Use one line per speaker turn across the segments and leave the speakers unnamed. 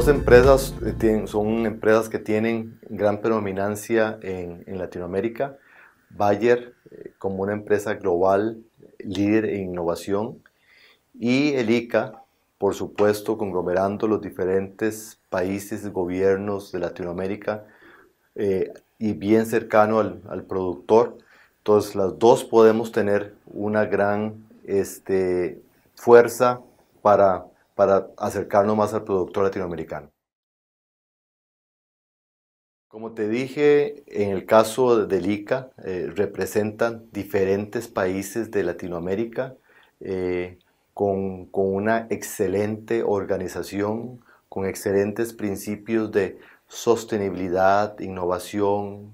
dos empresas eh, son empresas que tienen gran predominancia en, Latinoamérica. Bayer eh, como una empresa global líder en innovación y el ICA, por supuesto, conglomerando los diferentes países, gobiernos de Latinoamérica eh, y bien cercano al, productor. Entonces, las dos podemos tener una gran este, fuerza para para acercarnos más al productor latinoamericano. Como te dije, en el caso del ICA, eh, representan diferentes países de Latinoamérica eh, con, con, una excelente organización, con excelentes principios de sostenibilidad, innovación,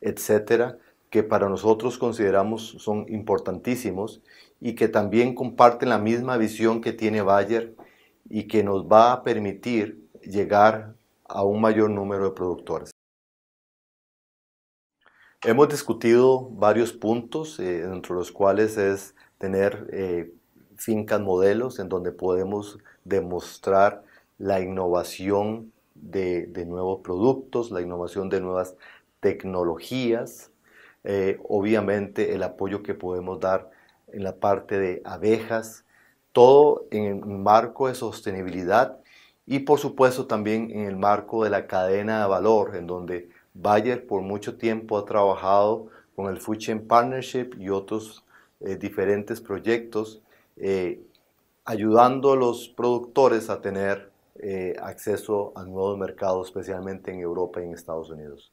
etcétera, que para nosotros consideramos son importantísimos y que también comparten la misma visión que tiene Bayer y que nos va a permitir llegar a un mayor número de productores. Hemos discutido varios puntos, eh, entre los cuales es tener eh, fincas modelos en donde podemos demostrar la innovación de nuevos productos, la innovación de nuevas tecnologías, eh, obviamente el apoyo que podemos dar en la parte de abejas, todo en el marco de sostenibilidad y por supuesto también en el marco de la cadena de valor, en donde Bayer por mucho tiempo ha trabajado con el Food Partnership y otros eh, diferentes proyectos, eh, ayudando a los productores a tener acceso a nuevos mercados, especialmente en Europa y en Estados Unidos.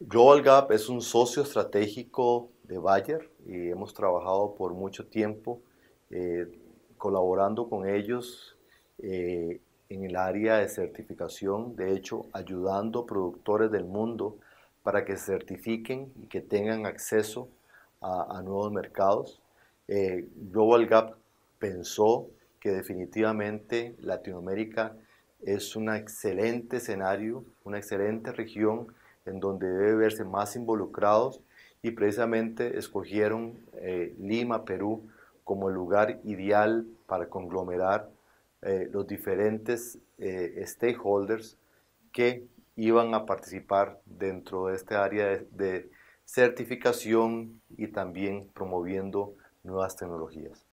Global Gap es un socio estratégico de Bayer y hemos trabajado por mucho tiempo eh, colaborando con ellos eh, en el área de certificación, de hecho ayudando productores del mundo para que certifiquen y que tengan acceso a, nuevos mercados. Eh, Global Gap pensó que definitivamente Latinoamérica es un excelente escenario, una excelente región en donde debe verse más involucrados y precisamente escogieron eh, Lima, Perú, como el lugar ideal para conglomerar eh, los diferentes eh, stakeholders que iban a participar dentro de este área de, certificación y también promoviendo nuevas tecnologías.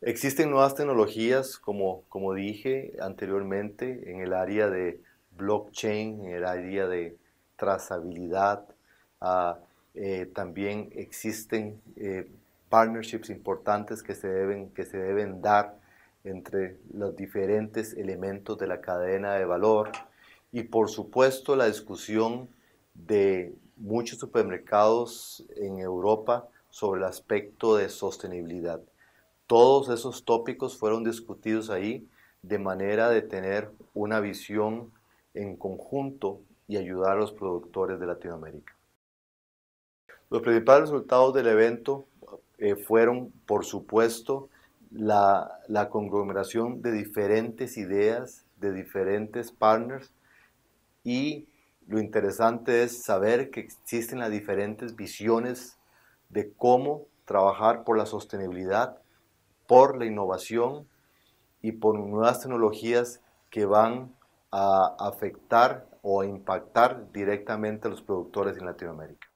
Existen nuevas tecnologías, como, como dije anteriormente, en el área de blockchain en el área de trazabilidad. Ah, eh, también existen eh, partnerships importantes que se, deben, que se deben dar entre los diferentes elementos de la cadena de valor y por supuesto la discusión de muchos supermercados en Europa sobre el aspecto de sostenibilidad. Todos esos tópicos fueron discutidos ahí de manera de tener una visión en conjunto y ayudar a los productores de Latinoamérica. Los principales resultados del evento eh, fueron, por supuesto, la, la conglomeración de diferentes ideas, de diferentes partners y lo interesante es saber que existen las diferentes visiones de cómo trabajar por la sostenibilidad, por la innovación y por nuevas tecnologías que van a afectar o impactar directamente a los productores en Latinoamérica.